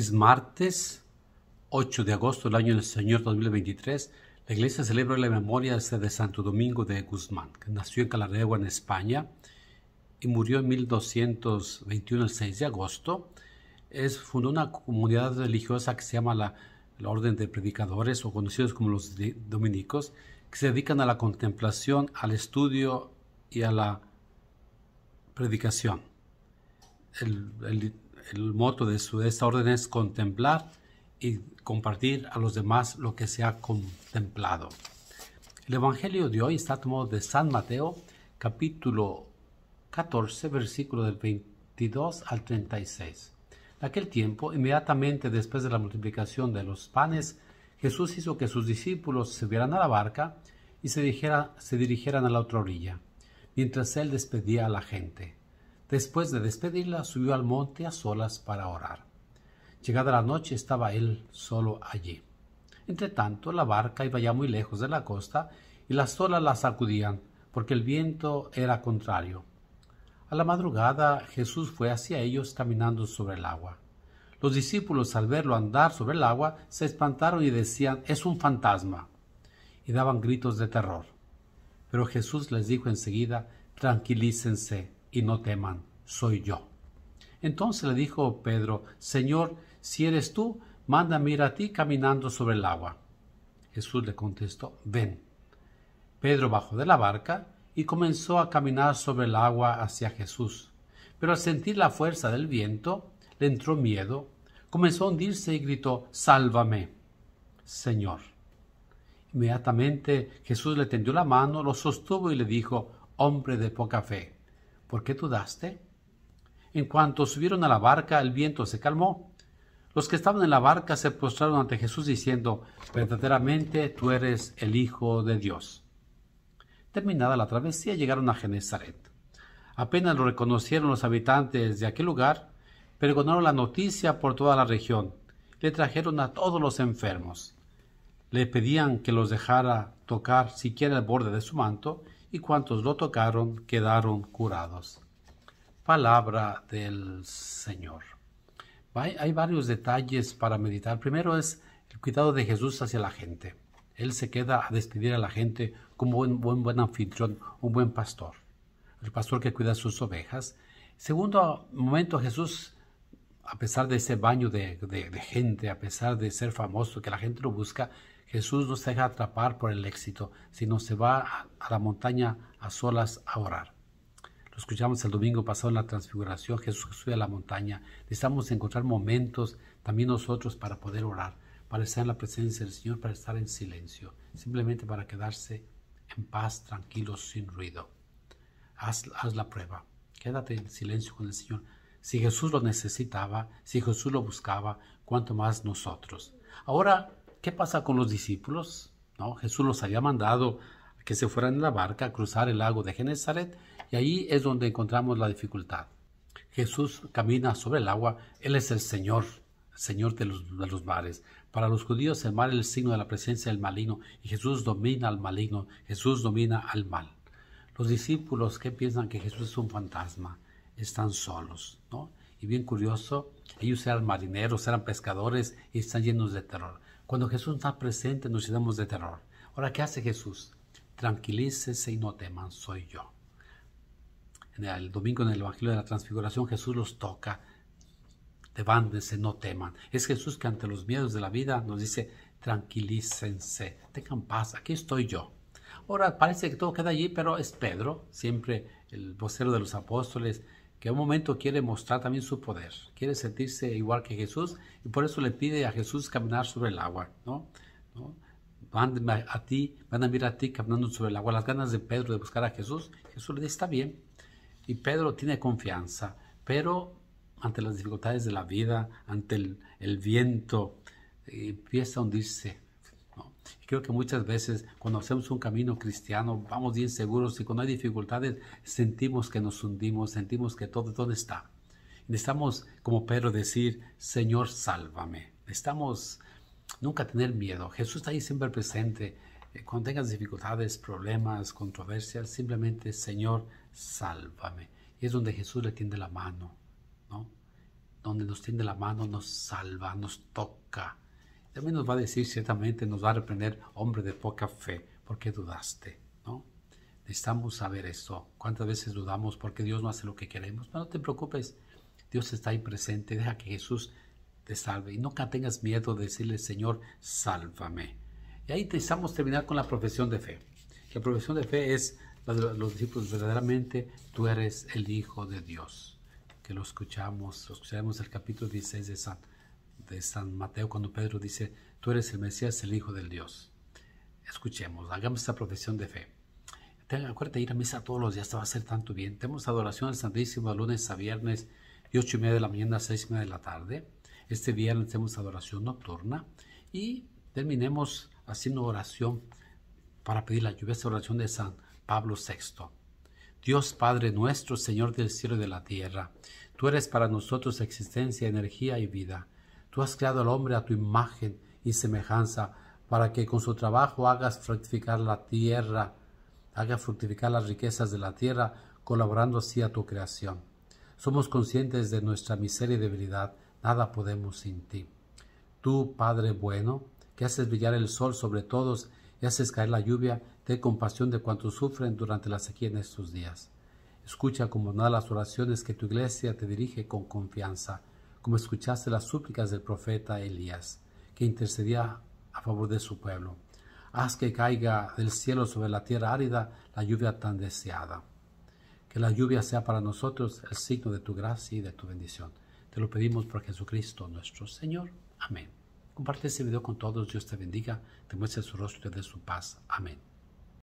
Es martes 8 de agosto del año del Señor 2023. La iglesia celebra la memoria este de Santo Domingo de Guzmán, que nació en Calaregua, en España, y murió en 1221, el 6 de agosto. Es, fundó una comunidad religiosa que se llama la, Orden de Predicadores, o conocidos como los dominicos, que se dedican a la contemplación, al estudio y a la predicación. El, el el moto de, su, esta orden es contemplar y compartir a los demás lo que se ha contemplado. El Evangelio de hoy está tomado de San Mateo, capítulo 14, versículo del 22 al 36. En aquel tiempo, inmediatamente después de la multiplicación de los panes, Jesús hizo que sus discípulos se vieran a la barca y se, se dirigieran a la otra orilla, mientras él despedía a la gente. Después de despedirla, subió al monte a solas para orar. Llegada la noche estaba él solo allí. Entretanto, la barca iba ya muy lejos de la costa y las olas la sacudían, porque el viento era contrario. A la madrugada Jesús fue hacia ellos caminando sobre el agua. Los discípulos al verlo andar sobre el agua se espantaron y decían es un fantasma y daban gritos de terror. Pero Jesús les dijo enseguida tranquilícense, y no teman, soy yo. Entonces le dijo Pedro, Señor, si eres tú, mándame ir a ti caminando sobre el agua. Jesús le contestó, ven. Pedro bajó de la barca y comenzó a caminar sobre el agua hacia Jesús. Pero al sentir la fuerza del viento, le entró miedo, comenzó a hundirse y gritó, Sálvame, Señor. Inmediatamente Jesús le tendió la mano, lo sostuvo y le dijo, Hombre de poca fe, ¿Por qué dudaste? En cuanto subieron a la barca, el viento se calmó. Los que estaban en la barca se postraron ante Jesús diciendo, verdaderamente tú eres el Hijo de Dios. Terminada la travesía, llegaron a Genezaret. Apenas lo reconocieron los habitantes de aquel lugar, pergonaron la noticia por toda la región. Le trajeron a todos los enfermos. Le pedían que los dejara tocar siquiera el borde de su manto y cuantos lo tocaron quedaron curados. Palabra del Señor. Hay varios detalles para meditar. Primero es el cuidado de Jesús hacia la gente. Él se queda a despedir a la gente como un buen, buen anfitrión, un buen pastor. El pastor que cuida sus ovejas. Segundo momento, Jesús, a pesar de ese baño de gente, a pesar de ser famoso, que la gente lo busca, Jesús no se deja atrapar por el éxito, sino se va a la montaña a solas a orar. Lo escuchamos el domingo pasado en la transfiguración, Jesús sube a la montaña. Necesitamos encontrar momentos también nosotros para poder orar, para estar en la presencia del Señor, para estar en silencio, simplemente para quedarse en paz, tranquilos, sin ruido. Haz, la prueba. Quédate en silencio con el Señor. Si Jesús lo necesitaba, si Jesús lo buscaba, cuánto más nosotros. Ahora ¿Qué pasa con los discípulos? ¿No? Jesús los había mandado que se fueran en la barca a cruzar el lago de Genezaret y ahí es donde encontramos la dificultad. Jesús camina sobre el agua, Él es el Señor, Señor de los, de los mares. Para los judíos el mar es el signo de la presencia del maligno y Jesús domina al maligno, Jesús domina al mal. Los discípulos que piensan que Jesús es un fantasma están solos, Y bien curioso, ellos eran marineros, eran pescadores y están llenos de terror. Cuando Jesús está presente nos llenamos de terror. Ahora, ¿qué hace Jesús? Tranquilícese y no teman, soy yo. En el domingo en el Evangelio de la Transfiguración Jesús los toca, levántense, no teman. Es Jesús que ante los miedos de la vida nos dice, tranquilícense, tengan paz, aquí estoy yo. Ahora parece que todo queda allí, pero es Pedro, siempre el vocero de los apóstoles, que en un momento quiere mostrar también su poder, quiere sentirse igual que Jesús y por eso le pide a Jesús caminar sobre el agua, ¿no? Van a ti, van a mirar a ti caminando sobre el agua. Las ganas de Pedro de buscar a Jesús, Jesús le dice, está bien. Y Pedro tiene confianza, pero ante las dificultades de la vida, ante el viento, eh, empieza a hundirse, Creo que muchas veces cuando hacemos un camino cristiano vamos bien seguros y cuando hay dificultades sentimos que nos hundimos, sentimos que todo, dónde está. Necesitamos, como Pedro, decir, Señor, sálvame. Necesitamos nunca tener miedo. Jesús está ahí siempre presente. Eh, cuando tengas dificultades, problemas, controversias, simplemente, Señor, sálvame. Y es donde Jesús le tiende la mano, ¿no? Donde nos tiende la mano, nos salva, nos toca también nos va a decir ciertamente, nos va a reprender, hombre de poca fe, ¿por qué dudaste? ¿No? Necesitamos saber eso. ¿Cuántas veces dudamos porque Dios no hace lo que queremos? Pero no te preocupes, Dios está ahí presente, deja que Jesús te salve y nunca tengas miedo de decirle, Señor, sálvame. Y ahí necesitamos terminar con la profesión de fe. La profesión de fe es los discípulos, verdaderamente tú eres el Hijo de Dios. Que lo escuchamos, lo escucharemos el capítulo 16 de San de San Mateo cuando Pedro dice, tú eres el Mesías, el Hijo del Dios. Escuchemos, hagamos esta profesión de fe. tengan acuérdate de ir a misa todos los días, te va a ser tanto bien. Tenemos adoración al Santísimo de lunes a viernes, de 8 y media de la mañana a 6 y media de la tarde. Este viernes tenemos adoración nocturna y terminemos haciendo oración para pedir la lluvia, esta oración de San Pablo VI. Dios Padre nuestro, Señor del cielo y de la tierra, tú eres para nosotros existencia, energía y vida. Tú has creado al hombre a tu imagen y semejanza para que con su trabajo hagas fructificar la tierra, hagas fructificar las riquezas de la tierra, colaborando así a tu creación. Somos conscientes de nuestra miseria y debilidad, nada podemos sin ti. Tú, Padre bueno, que haces brillar el sol sobre todos y haces caer la lluvia, ten compasión de cuantos sufren durante la sequía en estos días. Escucha como nada las oraciones que tu iglesia te dirige con confianza como escuchaste las súplicas del profeta Elías, que intercedía a favor de su pueblo. Haz que caiga del cielo sobre la tierra árida la lluvia tan deseada. Que la lluvia sea para nosotros el signo de tu gracia y de tu bendición. Te lo pedimos por Jesucristo nuestro Señor. Amén. Comparte este video con todos. Dios te bendiga. Te muestre su rostro y te dé su paz. Amén.